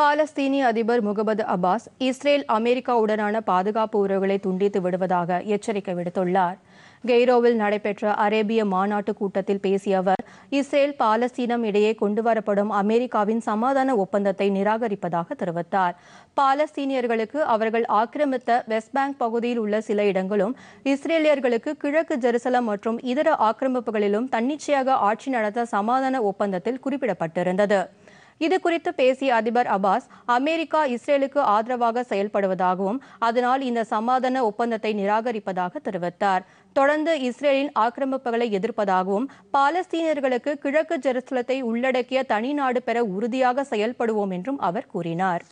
பாலஸ்தீனிய அதிபர் Mohammed Abbas Israel அமெரிக்காவுடனான பாதுகாப்பு உறவுகளை துண்டித்து விடுவதாக எச்சரிக்கை விடுத்துள்ளார் கெய்ரோவில் நடைபெற்ற அரேபிய மாநாட்டு கூட்டத்தில் பேசிய அவர் இஸ்ரேல் பாலஸ்தீனம் இடையே கொண்டுவரப்படும் அமெரிக்காவின் சமாதான ஒப்பந்தத்தை நிராகரிப்பதாக தெரிவித்தார் பாலஸ்தீனியர்களுக்கு அவர்கள் ஆக்கிரமித்த வெஸ்ட் பேங்க் பகுதியில் உள்ள சில இடங்களும் இஸ்ரேலியர்களுக்கு கிழக்கு ஜெருசலம் மற்றும் இதர ஆக்கிரமிப்புகளிலும் தன்னிச்சையாக ஆட்சி நடத்த சமாதான ஒப்பந்தத்தில் குறிப்பிடப்பட்டிருந்தது இதுகுறித்து பேசிய அதிபர் அபாஸ் அமெரிக்கா இஸ்ரேலுக்கு ஆதரவாக செயல்படுவதாகவும் அதனால் இந்த சமாதான ஒப்பந்தத்தை நிராகரிப்பதாக தெரிவித்தார் தொடர்ந்து இஸ்ரேலின் ஆக்கிரமிப்புகளை எதிர்ப்பதாகவும் பாலஸ்தீனர்களுக்கு கிழக்கு ஜெருசலத்தை உள்ளடக்கிய தனி நாடு பெற உறுதியாக செயல்படுவோம் என்றும் அவர் கூறினார்